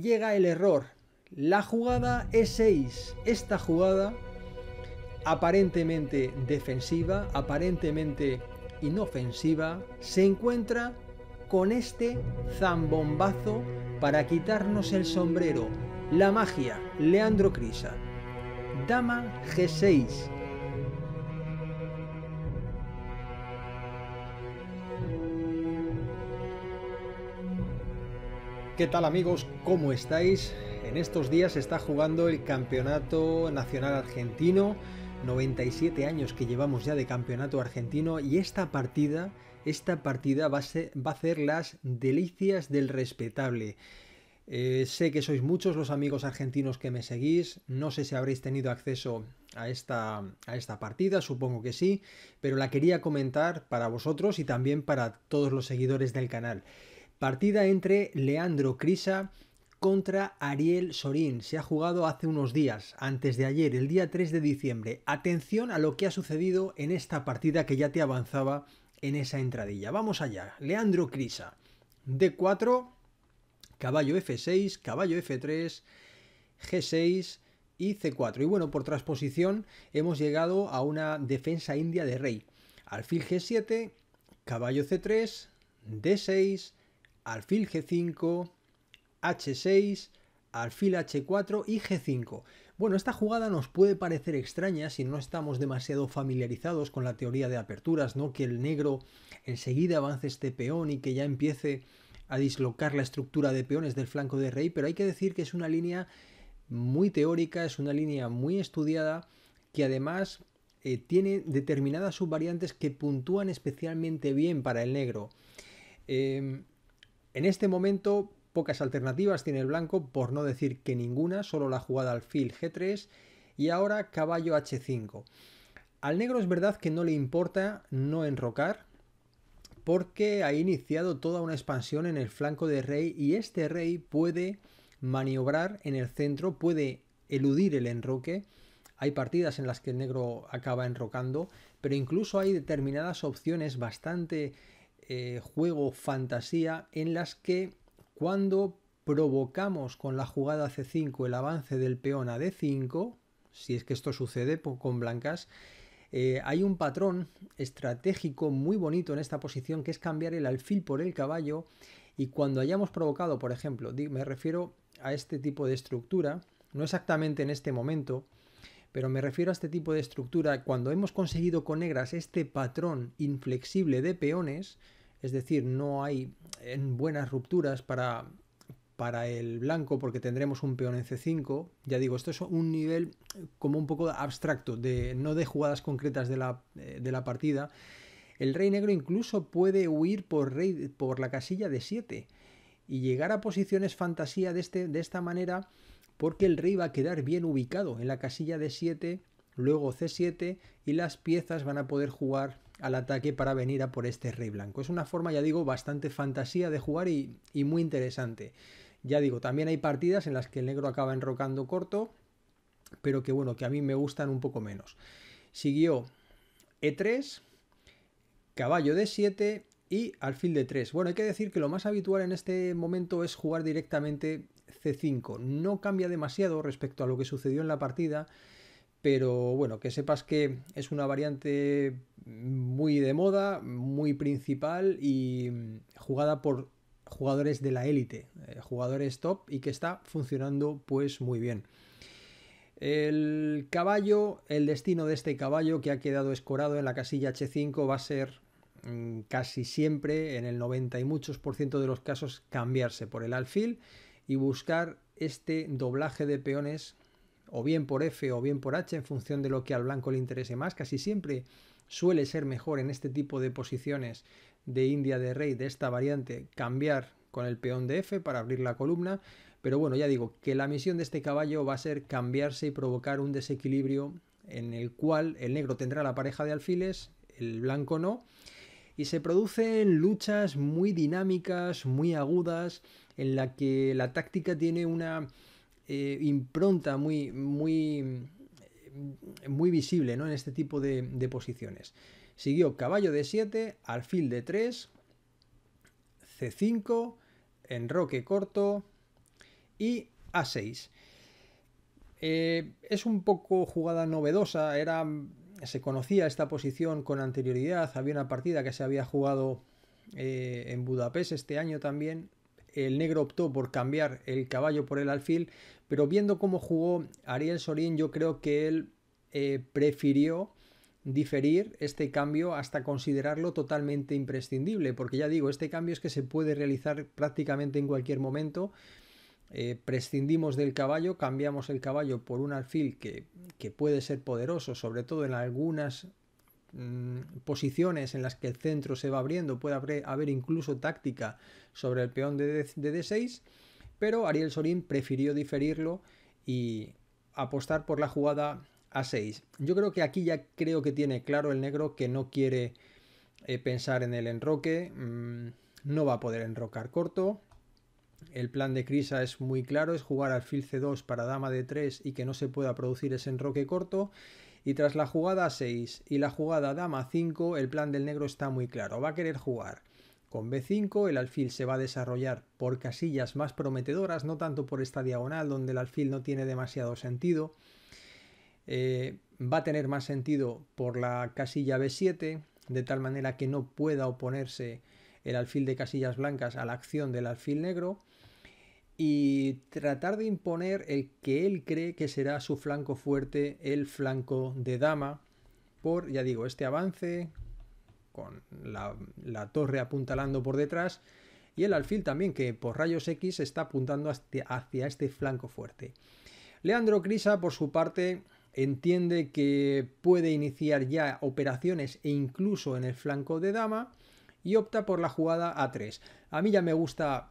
llega el error. La jugada e 6. Esta jugada aparentemente defensiva, aparentemente inofensiva, se encuentra con este zambombazo para quitarnos el sombrero. La magia, Leandro Crisa. Dama G6, ¿Qué tal amigos? ¿Cómo estáis? En estos días se está jugando el Campeonato Nacional Argentino, 97 años que llevamos ya de Campeonato Argentino y esta partida, esta partida va a, ser, las delicias del respetable. Eh, sé que sois muchos los amigos argentinos que me seguís, no sé si habréis tenido acceso a esta, a esta partida, supongo que sí, pero la quería comentar para vosotros y también para todos los seguidores del canal. Partida entre Leandro Crisa contra Ariel Sorín. Se ha jugado hace unos días, antes de ayer, el día 3 de diciembre. Atención a lo que ha sucedido en esta partida que ya te avanzaba en esa entradilla. Vamos allá. Leandro Crisa. D4, caballo F6, caballo F3, G6 y C4. Y bueno, por transposición hemos llegado a una defensa india de rey. Alfil G7, caballo C3, D6, alfil G5, H6, alfil H4 y G5. Bueno, esta jugada nos puede parecer extraña si no estamos demasiado familiarizados con la teoría de aperturas, ¿no? Que el negro enseguida avance este peón y que ya empiece a dislocar la estructura de peones del flanco de rey, pero hay que decir que es una línea muy teórica, es una línea muy estudiada, que además eh, tiene determinadas subvariantes que puntúan especialmente bien para el negro. Em, en este momento pocas alternativas tiene el blanco, por no decir que ninguna, solo la jugada alfil G3 y ahora caballo H5. Al negro es verdad que no le importa no enrocar, porque ha iniciado toda una expansión en el flanco de rey y este rey puede maniobrar en el centro, puede eludir el enroque. Hay partidas en las que el negro acaba enrocando, pero incluso hay determinadas opciones bastante eh, juego fantasía en las que cuando provocamos con la jugada C5 el avance del peón a D5, si es que esto sucede con blancas, eh, hay un patrón estratégico muy bonito en esta posición que es cambiar el alfil por el caballo y cuando hayamos provocado, por ejemplo, me refiero a este tipo de estructura, no exactamente en este momento, pero me refiero a este tipo de estructura, cuando hemos conseguido con negras este patrón inflexible de peones, es decir, no hay en buenas rupturas para, para el blanco porque tendremos un peón en C5. Ya digo, esto es un nivel como un poco abstracto, de, no de jugadas concretas de la, eh, partida. El rey negro incluso puede huir por, rey, por la casilla de 7 y llegar a posiciones fantasía de, este, de esta manera porque el rey va a quedar bien ubicado en la casilla de 7, luego C7 y las piezas van a poder jugar al ataque para venir a por este rey blanco. Es una forma, ya digo, bastante fantasía de jugar y, muy interesante. Ya digo, también hay partidas en las que el negro acaba enrocando corto, pero que bueno, que a mí me gustan un poco menos. Siguió E3, caballo de 7 y alfil de 3. Bueno, hay que decir que lo más habitual en este momento es jugar directamente C5. No cambia demasiado respecto a lo que sucedió en la partida pero bueno, que sepas que es una variante muy de moda, muy principal y mm, jugada por jugadores de la élite, eh, jugadores top y que está funcionando pues muy bien. El caballo, el destino de este caballo que ha quedado escorado en la casilla H5 va a ser mm, casi siempre, en el 90 y muchos por ciento de los casos, cambiarse por el alfil y buscar este doblaje de peones o bien por F o bien por H, en función de lo que al blanco le interese más. Casi siempre suele ser mejor en este tipo de posiciones de India de Rey, de esta variante, cambiar con el peón de F para abrir la columna. Pero bueno, ya digo que la misión de este caballo va a ser cambiarse y provocar un desequilibrio en el cual el negro tendrá la pareja de alfiles, el blanco no. Y se producen luchas muy dinámicas, muy agudas, en la que la táctica tiene una eh, impronta muy, muy, mm, muy visible ¿no? en este tipo de, posiciones. Siguió caballo de 7, alfil de 3, C5, enroque corto y A6. Eh, es un poco jugada novedosa, era, se conocía esta posición con anterioridad, había una partida que se había jugado eh, en Budapest este año también, el negro optó por cambiar el caballo por el alfil, pero viendo cómo jugó Ariel Sorín, yo creo que él eh, prefirió diferir este cambio hasta considerarlo totalmente imprescindible, porque ya digo, este cambio es que se puede realizar prácticamente en cualquier momento. Eh, prescindimos del caballo, cambiamos el caballo por un alfil que, que puede ser poderoso, sobre todo en algunas Mm, posiciones en las que el centro se va abriendo, puede haber, incluso táctica sobre el peón de, D6, pero Ariel Sorín prefirió diferirlo y apostar por la jugada a6. Yo creo que aquí ya creo que tiene claro el negro que no quiere eh, pensar en el enroque, mm, no va a poder enrocar corto. El plan de Crisa es muy claro, es jugar alfil C2 para dama D3 y que no se pueda producir ese enroque corto y tras la jugada 6 y la jugada dama 5 el plan del negro está muy claro, va a querer jugar. Con B5 el alfil se va a desarrollar por casillas más prometedoras, no tanto por esta diagonal donde el alfil no tiene demasiado sentido. Eh, va a tener más sentido por la casilla B7, de tal manera que no pueda oponerse el alfil de casillas blancas a la acción del alfil negro y tratar de imponer el que él cree que será su flanco fuerte, el flanco de dama, por, ya digo, este avance, con la, torre apuntalando por detrás, y el alfil también, que por rayos X está apuntando hacia, hacia este flanco fuerte. Leandro Crisa, por su parte, entiende que puede iniciar ya operaciones e incluso en el flanco de dama, y opta por la jugada A3. A mí ya me gusta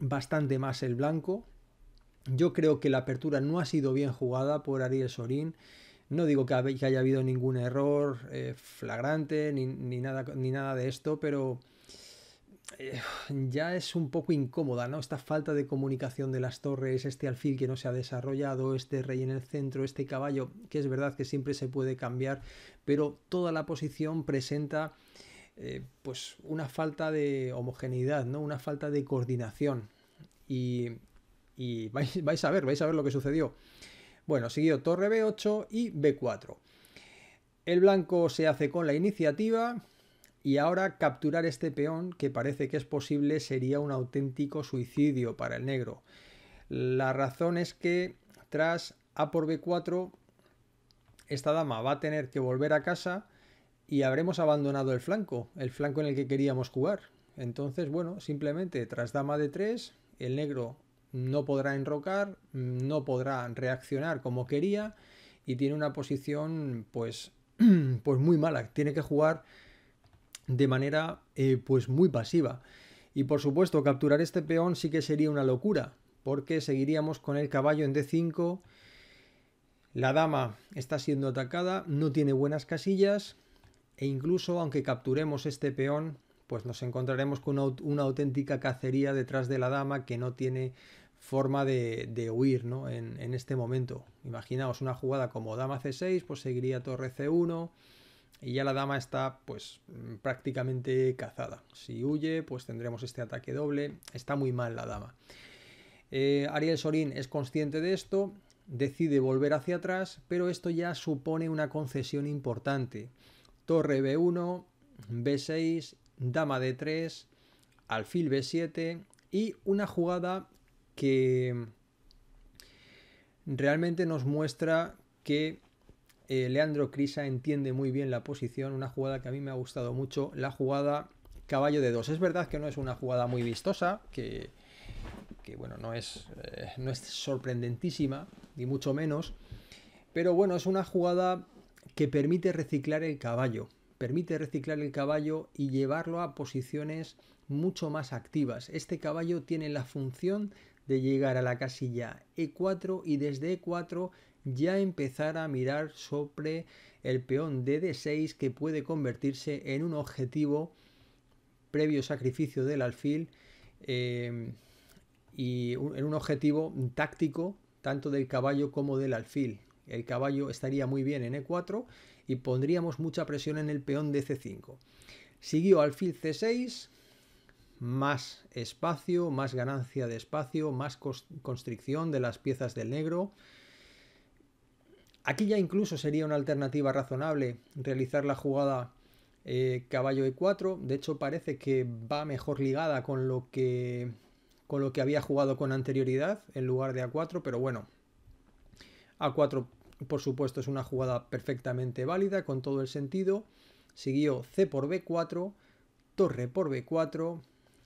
bastante más el blanco. Yo creo que la apertura no ha sido bien jugada por Ariel Sorín. No digo que haya habido ningún error eh, flagrante ni, nada, ni, nada, de esto, pero eh, ya es un poco incómoda, ¿no? Esta falta de comunicación de las torres, este alfil que no se ha desarrollado, este rey en el centro, este caballo, que es verdad que siempre se puede cambiar, pero toda la posición presenta eh, pues una falta de homogeneidad, ¿no? Una falta de coordinación. Y, vais, a ver, vais a ver lo que sucedió. Bueno, siguió torre B8 y B4. El blanco se hace con la iniciativa y ahora capturar este peón, que parece que es posible, sería un auténtico suicidio para el negro. La razón es que tras A por B4, esta dama va a tener que volver a casa y habremos abandonado el flanco, el flanco en el que queríamos jugar. Entonces, bueno, simplemente tras dama de 3, el negro no podrá enrocar, no podrá reaccionar como quería y tiene una posición pues, pues muy mala. Tiene que jugar de manera eh, pues muy pasiva. Y por supuesto, capturar este peón sí que sería una locura, porque seguiríamos con el caballo en D5. La dama está siendo atacada, no tiene buenas casillas, e incluso aunque capturemos este peón, pues nos encontraremos con una, auténtica cacería detrás de la dama que no tiene forma de, huir en, este momento. Imaginaos una jugada como dama c6, pues seguiría torre c1 y ya la dama está pues mm, prácticamente cazada. Si huye, pues tendremos este ataque doble. Está muy mal la dama. Eh, Ariel Sorín es consciente de esto, decide volver hacia atrás, pero esto ya supone una concesión importante torre B1, B6, dama D3, alfil B7 y una jugada que realmente nos muestra que eh, Leandro Crisa entiende muy bien la posición, una jugada que a mí me ha gustado mucho, la jugada caballo de 2. Es verdad que no es una jugada muy vistosa, que, bueno, no es, eh, no es sorprendentísima, ni mucho menos, pero bueno, es una jugada que permite reciclar el caballo. Permite reciclar el caballo y llevarlo a posiciones mucho más activas. Este caballo tiene la función de llegar a la casilla E4 y desde E4 ya empezar a mirar sobre el peón de D6 que puede convertirse en un objetivo previo sacrificio del alfil em, y en un objetivo táctico tanto del caballo como del alfil el caballo estaría muy bien en E4 y pondríamos mucha presión en el peón de C5. Siguió alfil C6, más espacio, más ganancia de espacio, más constricción de las piezas del negro. Aquí ya incluso sería una alternativa razonable realizar la jugada eh, caballo e4. De hecho, parece que va mejor ligada con lo que con lo que había jugado con anterioridad en lugar de a4, pero bueno, a4 por supuesto es una jugada perfectamente válida, con todo el sentido. Siguió C por B4, torre por B4,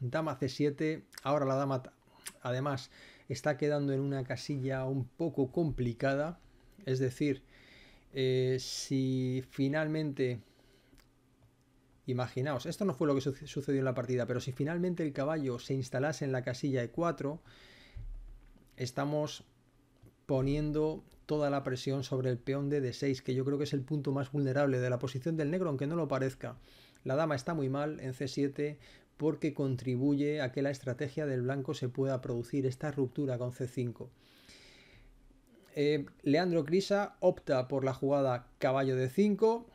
dama C7. Ahora la dama además está quedando en una casilla un poco complicada. Es decir, eh, si finalmente... Imaginaos, esto no fue lo que sucedió en la partida, pero si finalmente el caballo se instalase en la casilla E4, estamos poniendo toda la presión sobre el peón de d6, que yo creo que es el punto más vulnerable de la posición del negro, aunque no lo parezca. La dama está muy mal en c7 porque contribuye a que la estrategia del blanco se pueda producir esta ruptura con c5. Eh, Leandro Crisa opta por la jugada caballo de 5,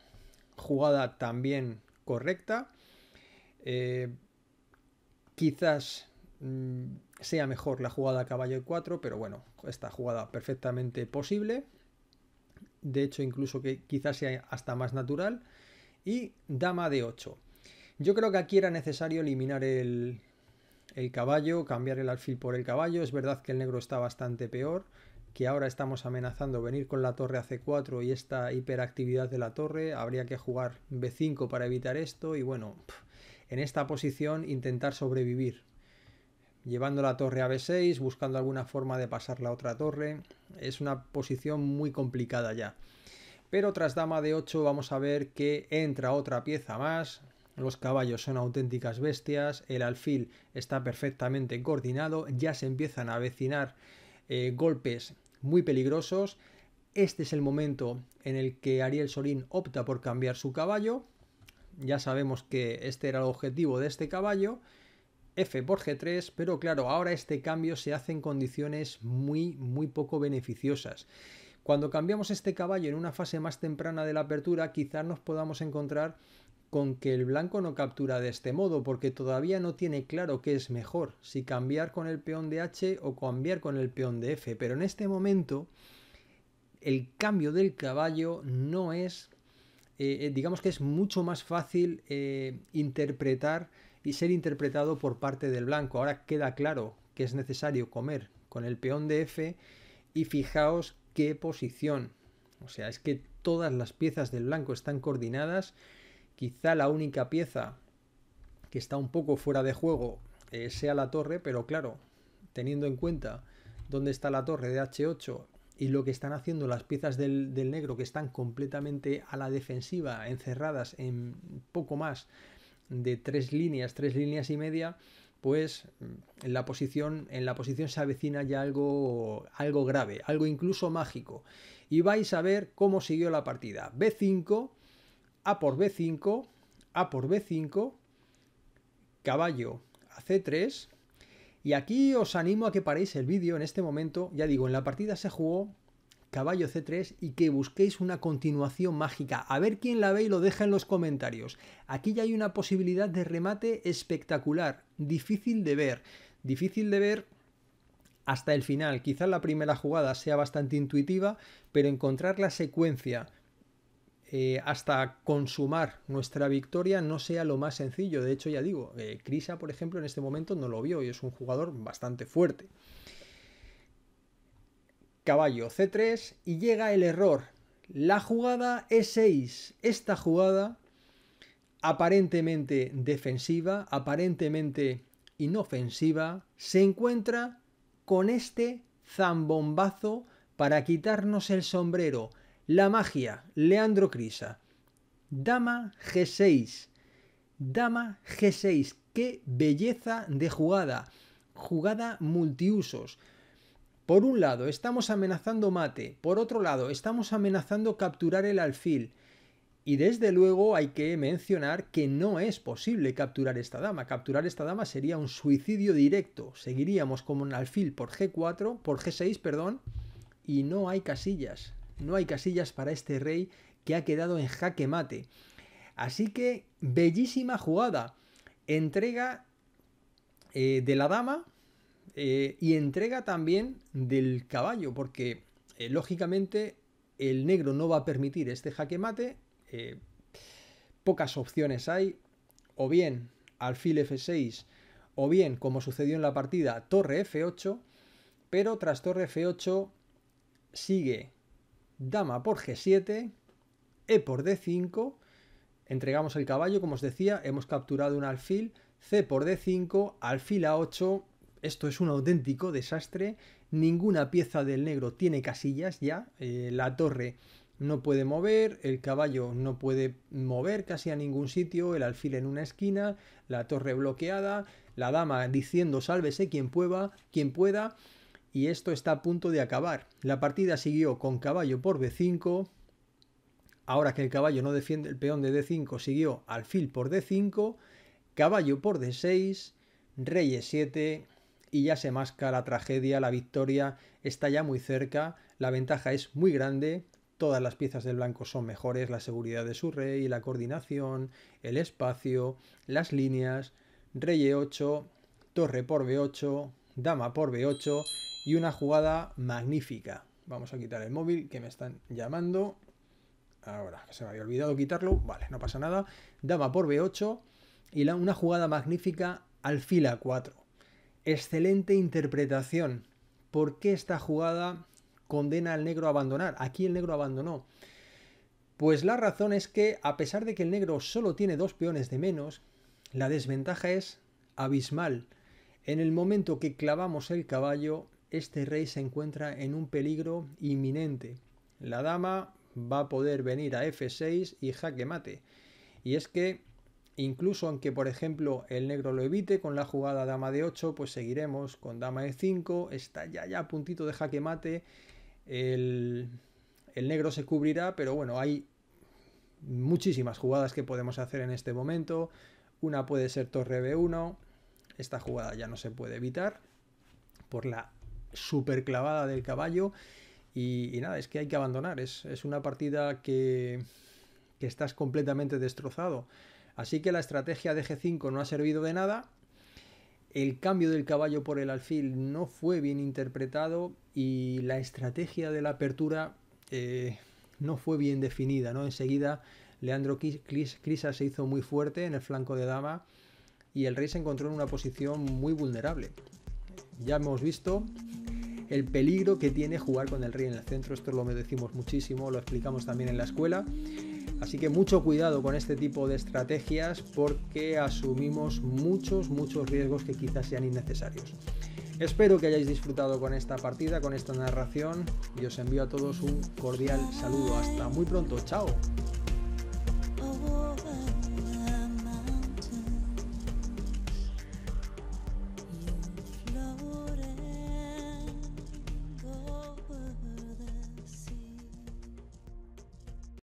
jugada también correcta. Eh, quizás Mm, sea mejor la jugada caballo e4, pero bueno, esta jugada perfectamente posible. De hecho, incluso que quizás sea hasta más natural. Y dama de 8. Yo creo que aquí era necesario eliminar el, el caballo, cambiar el alfil por el caballo. Es verdad que el negro está bastante peor, que ahora estamos amenazando venir con la torre a c4 y esta hiperactividad de la torre. Habría que jugar b5 para evitar esto y bueno, en esta posición intentar sobrevivir llevando la torre a B6, buscando alguna forma de pasar la otra torre. Es una posición muy complicada ya. Pero tras dama de 8 vamos a ver que entra otra pieza más. Los caballos son auténticas bestias, el alfil está perfectamente coordinado, ya se empiezan a avecinar eh, golpes muy peligrosos. Este es el momento en el que Ariel Solín opta por cambiar su caballo. Ya sabemos que este era el objetivo de este caballo F por G3, pero claro, ahora este cambio se hace en condiciones muy, muy poco beneficiosas. Cuando cambiamos este caballo en una fase más temprana de la apertura, quizás nos podamos encontrar con que el blanco no captura de este modo, porque todavía no tiene claro qué es mejor, si cambiar con el peón de H o cambiar con el peón de F, pero en este momento el cambio del caballo no es, eh, eh, digamos que es mucho más fácil eh, interpretar y ser interpretado por parte del blanco. Ahora queda claro que es necesario comer con el peón de F y fijaos qué posición. O sea, es que todas las piezas del blanco están coordinadas. Quizá la única pieza que está un poco fuera de juego eh, sea la torre, pero claro, teniendo en cuenta dónde está la torre de H8 y lo que están haciendo las piezas del, del negro que están completamente a la defensiva, encerradas en poco más de tres líneas, tres líneas y media, pues en mm, la posición, en la posición se avecina ya algo, algo grave, algo incluso mágico. Y vais a ver cómo siguió la partida. B5, A por B5, A por B5, caballo a C3. Y aquí os animo a que paréis el vídeo en este momento. Ya digo, en la partida se jugó caballo C3 y que busquéis una continuación mágica. A ver quién la ve y lo deja en los comentarios. Aquí ya hay una posibilidad de remate espectacular, difícil de ver, difícil de ver hasta el final. Quizás la primera jugada sea bastante intuitiva, pero encontrar la secuencia eh, hasta consumar nuestra victoria no sea lo más sencillo. De hecho, ya digo, Crisa eh, por ejemplo, en este momento no lo vio y es un jugador bastante fuerte caballo C3 y llega el error. La jugada E6, esta jugada aparentemente defensiva, aparentemente inofensiva, se encuentra con este zambombazo para quitarnos el sombrero. La magia, Leandro Crisa. Dama G6. Dama G6. Qué belleza de jugada. Jugada multiusos. Por un lado, estamos amenazando mate, por otro lado, estamos amenazando capturar el alfil. Y desde luego hay que mencionar que no es posible capturar esta dama. Capturar esta dama sería un suicidio directo. Seguiríamos como un alfil por G4, por G6, perdón, y no hay casillas. No hay casillas para este rey que ha quedado en jaque mate. Así que bellísima jugada. Entrega eh, de la dama eh, y entrega también del caballo, porque eh, lógicamente el negro no va a permitir este jaque mate. Eh, pocas opciones hay. O bien alfil F6, o bien, como sucedió en la partida, torre F8. Pero tras torre F8 sigue dama por G7, E por D5. Entregamos el caballo, como os decía, hemos capturado un alfil. C por D5, alfil A8 esto es un auténtico desastre, ninguna pieza del negro tiene casillas ya, eh, la torre no puede mover, el caballo no puede mover casi a ningún sitio, el alfil en una esquina, la torre bloqueada, la dama diciendo sálvese quien pueda, quien pueda, y esto está a punto de acabar. La partida siguió con caballo por b5, ahora que el caballo no defiende el peón de d5, siguió alfil por d5, caballo por d6, rey e7, y ya se masca la tragedia, la victoria está ya muy cerca, la ventaja es muy grande, todas las piezas del blanco son mejores, la seguridad de su rey, la coordinación, el espacio, las líneas, rey e8, torre por b8, dama por b8 y una jugada magnífica. Vamos a quitar el móvil que me están llamando. Ahora, se me había olvidado quitarlo. Vale, no pasa nada. Dama por b8 y una jugada magnífica alfil a4. Excelente interpretación. ¿Por qué esta jugada condena al negro a abandonar? Aquí el negro abandonó. Pues la razón es que, a pesar de que el negro solo tiene dos peones de menos, la desventaja es abismal. En el momento que clavamos el caballo, este rey se encuentra en un peligro inminente. La dama va a poder venir a f6 y jaque mate. Y es que Incluso aunque, por ejemplo, el negro lo evite con la jugada dama de 8, pues seguiremos con dama de 5. Está ya, ya a puntito de jaque mate. El, el negro se cubrirá, pero bueno, hay muchísimas jugadas que podemos hacer en este momento. Una puede ser torre B1. Esta jugada ya no se puede evitar por la super clavada del caballo. Y, nada, es que hay que abandonar. Es, es una partida que, que estás completamente destrozado. Así que la estrategia de G5 no ha servido de nada. El cambio del caballo por el alfil no fue bien interpretado y la estrategia de la apertura eh, no fue bien definida. ¿no? Enseguida Leandro Crisa se hizo muy fuerte en el flanco de dama y el rey se encontró en una posición muy vulnerable. Ya hemos visto el peligro que tiene jugar con el rey en el centro. Esto lo decimos muchísimo, lo explicamos también en la escuela. Así que mucho cuidado con este tipo de estrategias porque asumimos muchos, muchos riesgos que quizás sean innecesarios. Espero que hayáis disfrutado con esta partida, con esta narración y os envío a todos un cordial saludo. Hasta muy pronto, chao. Oh, oh, oh.